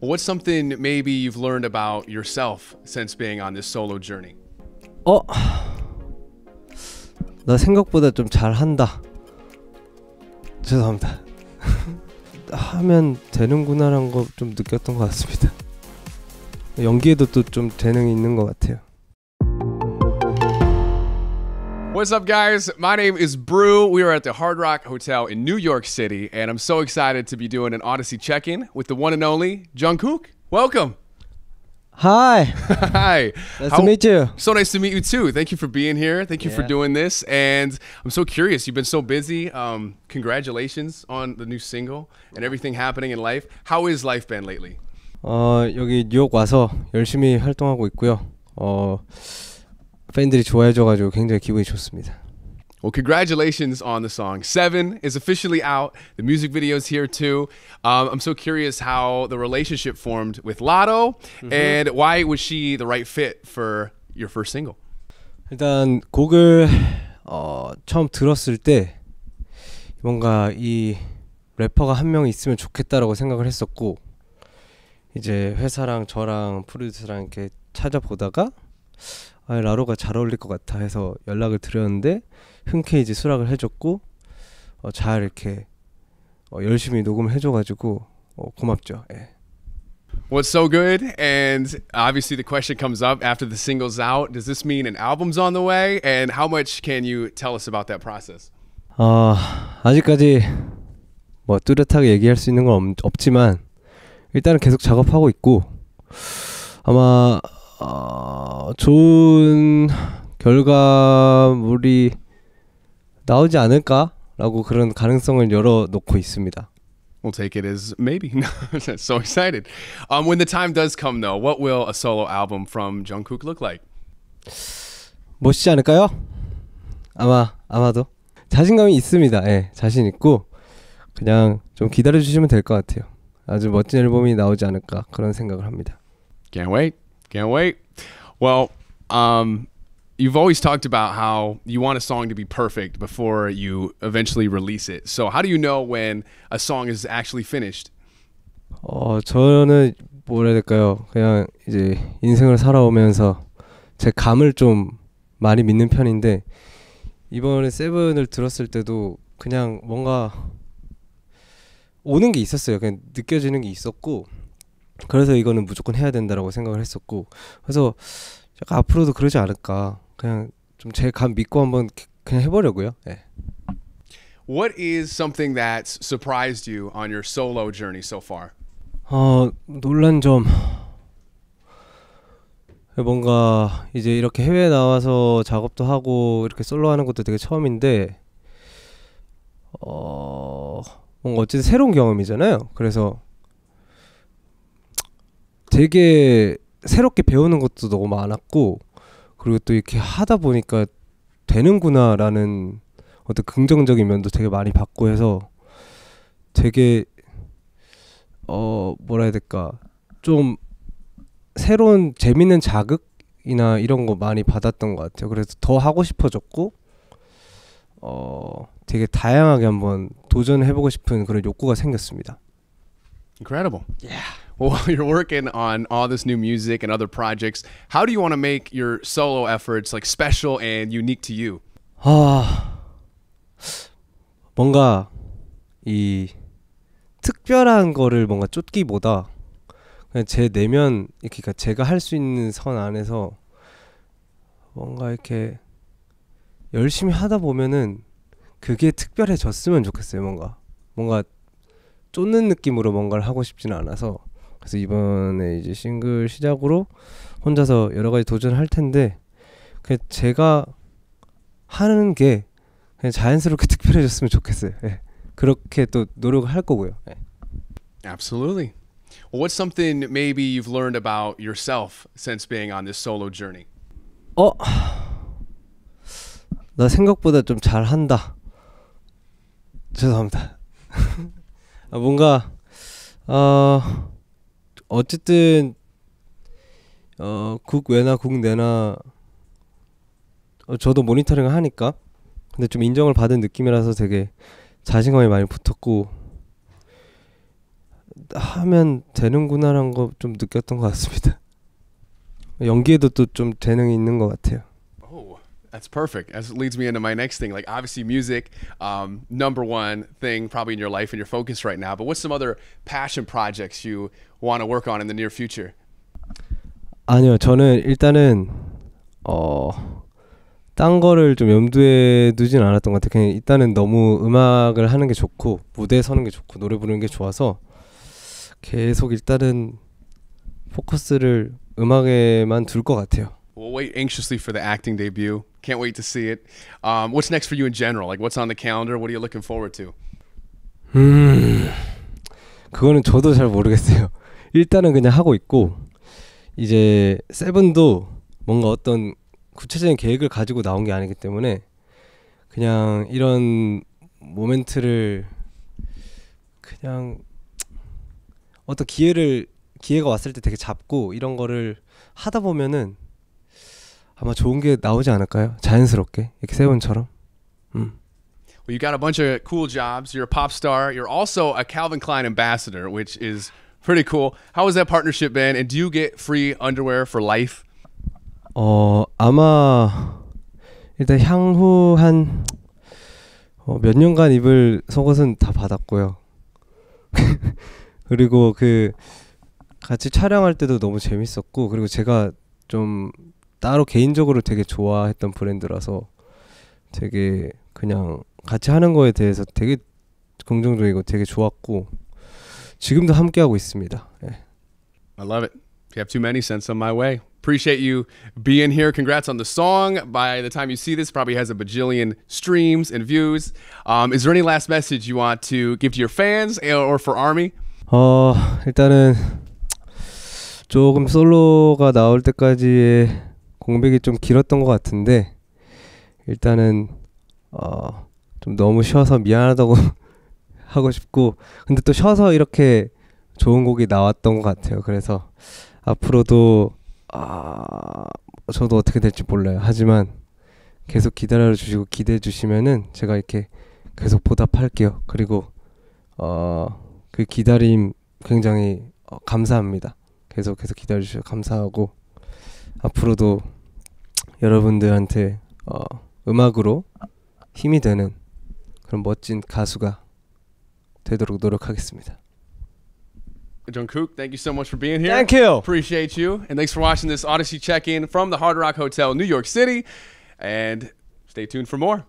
what's something maybe you've learned about yourself since being on this solo journey? 어, 나 생각보다 좀 잘한다. 죄송합니다. 하면 되는구나란 거좀 느꼈던 것 같습니다. 연기에도 또좀 재능이 있는 것 같아요. What's up, guys? My name is Brew. We are at the Hard Rock Hotel in New York City, and I'm so excited to be doing an Odyssey check in with the one and only Jungkook. Welcome. Hi. Hi. Nice How, to meet you. So nice to meet you too. Thank you for being here. Thank you yeah. for doing this. And I'm so curious. You've been so busy. Um, congratulations on the new single and everything happening in life. How is life been lately? 어 여기 뉴욕 와서 열심히 활동하고 있고요. 어 팬들이 좋아해 줘 가지고 굉장히 기분이 좋습니다. Well, congratulations on the song. Seven is officially out. The music video is here too. Um, I'm so curious how the relationship formed with Lotto mm-hmm. and why was she the right fit for your first single? 일단 곡을 어, 처음 들었을 때 뭔가 이 래퍼가 한명 있으면 좋겠다라고 생각을 했었고 이제 회사랑 저랑 프로듀서랑 이렇게 찾아보다가 아, 라로가 잘 어울릴 것 같아 해서 연락을 드렸는데 흔쾌히 이제 수락을 해줬고 어, 잘 이렇게 어, 열심히 녹음을 해줘가지고 어, 고맙죠. 예. What's so good? And obviously, the question comes up after the single's out. Does this mean an album's on the way? And how much can you tell us about that process? 어, 아직까지 뭐 뚜렷하게 얘기할 수 있는 건 없, 지만 일단은 계속 작업하고 있고 아마 어, 좋은 결과물이 나오지 않을까라고 그런 가능성을 열어놓고 있습니다. We'll take it as maybe. so excited. Um, when the time does come, though, what will a solo album from Jungkook look like? 멋있지 않을까요? 아마 아마도 자신감이 있습니다. 예, 자신 있고 그냥 좀 기다려 주시면 될 것 같아요. 아주 멋진 앨범이 나오지 않을까 그런 생각을 합니다. Can't wait. Can't wait. Well, um, you've always talked about how you want a song to be perfect before you eventually release it. So how do you know when a song is actually finished? 어 저는 뭐라 해야 그냥 이제 인생을 살아오면서 제 감을 좀 많이 믿는 편인데 이번에 세븐을 들었을 때도 그냥 뭔가 오는 게 있었어요. 그냥 느껴지는 게 있었고 그래서 이거는 무조건 해야 된다라고 생각을 했었고 그래서 약간 앞으로도 그러지 않을까 그냥 좀 제 감 믿고 한번 그, 그냥 해보려고요. 네. What is something that's surprised you on your solo journey so far? 어 놀란 점 뭔가 이제 이렇게 해외 나와서 작업도 하고 이렇게 솔로 하는 것도 되게 처음인데 어 뭔가 어쨌든 새로운 경험이잖아요. 그래서 되게 새롭게 배우는 것도 너무 많았고 그리고 또 이렇게 하다 보니까 되는구나라는 어떤 긍정적인 면도 되게 많이 받고 해서 되게 어 뭐라 해야 될까 좀 새로운 재밌는 자극이나 이런 거 많이 받았던 것 같아요. 그래서 더 하고 싶어졌고 어 되게 다양하게 한번 도전해보고 싶은 그런 욕구가 생겼습니다. Incredible. Yeah. while you're working on all this new music and other projects, how do you want to make your solo efforts like special and unique to you? 아 뭔가 이 특별한 거를 뭔가 쫓기보다 그냥 제 내면 그러니까 제가 할수 있는 선 안에서 뭔가 이렇게 열심히 하다 보면은 그게 특별해졌으면 좋겠어요 뭔가 뭔가 쫓는 느낌으로 뭔가를 하고 싶지는 않아서 그래서 이번에 이제 싱글 시작으로 혼자서 여러 가지 도전할 텐데 그냥 제가 하는 게 그냥 자연스럽게 특별해졌으면 좋겠어요. 예. 그렇게 또 노력을 할 거고요. 예. Absolutely. Well, what's something maybe you've learned about yourself since being on this solo journey? 어, 나 생각보다 좀 잘한다. 죄송합니다. 뭔가 어. 어쨌든 어, 국외나 국내나 어, 저도 모니터링을 하니까 근데 좀 인정을 받은 느낌이라서 되게 자신감이 많이 붙었고 하면 되는구나란 거좀 느꼈던 것 같습니다. 연기에도 또 좀 재능이 있는 것 같아요. That's perfect. As it leads me into my next thing, like obviously music, um, number one thing probably in your life and your focus right now. But what's some other passion projects you want to work on in the near future? 아니요, 저는 일단은 어, 딴 거를 좀 염두에 두진 않았던 것 같아요. 그냥 일단은 너무 음악을 하는 게 좋고 무대에 서는 게 좋고 노래 부르는 게 좋아서 계속 일단은 포커스를 음악에만 둘것 같아요. We'll wait anxiously for the acting debut. Can't wait to see it. Um, what's next for you in general? Like, what's on the calendar? What are you looking forward to? 음, 그거는 저도 잘 모르겠어요. 일단은 그냥 하고 있고 이제 세븐도 뭔가 어떤 구체적인 계획을 가지고 나온 게 아니기 때문에 그냥 이런 모멘트를 그냥 어떤 기회를 기회가 왔을 때 되게 잡고 이런 거를 하다 보면은 아마 좋은 게 나오지 않을까요? 자연스럽게 이렇게 세븐처럼. 음. Well, you got a bunch of cool jobs. You're a pop star. You're also a Calvin Klein ambassador, which is pretty cool. How has that partnership been? And do you get free underwear for life? 어 아마 일단 향후 한몇 년간 입을 속옷은 다 받았고요. 그리고 그 같이 촬영할 때도 너무 재밌었고 그리고 제가 좀 따로 개인적으로 되게 좋아했던 브랜드라서 되게 그냥 같이 하는 거에 대해서 되게 긍정적이고 되게 좋았고 지금도 함께 하고 있습니다. 예. I love it. If you have too many, send some my way. Appreciate you being here. Congrats on the song. By the time you see this, probably has a bajillion streams and views. Um, is there any last message you want to give to your fans or for Army? 어 일단은 조금 솔로가 나올 때까지의 공백이 좀 길었던 것 같은데 일단은 어, 좀 너무 쉬어서 미안하다고 하고 싶고 근데 또 쉬어서 이렇게 좋은 곡이 나왔던 것 같아요. 그래서 앞으로도 아 저도 어떻게 될지 몰라요. 하지만 계속 기다려 주시고 기대해 주시면은 제가 이렇게 계속 보답할게요. 그리고 어그 기다림 굉장히 어, 감사합니다. 계속 계속 기다려 주셔서 감사하고 앞으로도 여러분들한테 어, 음악으로 힘이 되는 그런 멋진 가수가 되도록 노력하겠습니다. Jungkook, thank you so much for being here. Thank you. Appreciate you. And thanks for watching this Odyssey check in from the Hard Rock Hotel, New York City. And stay tuned for more.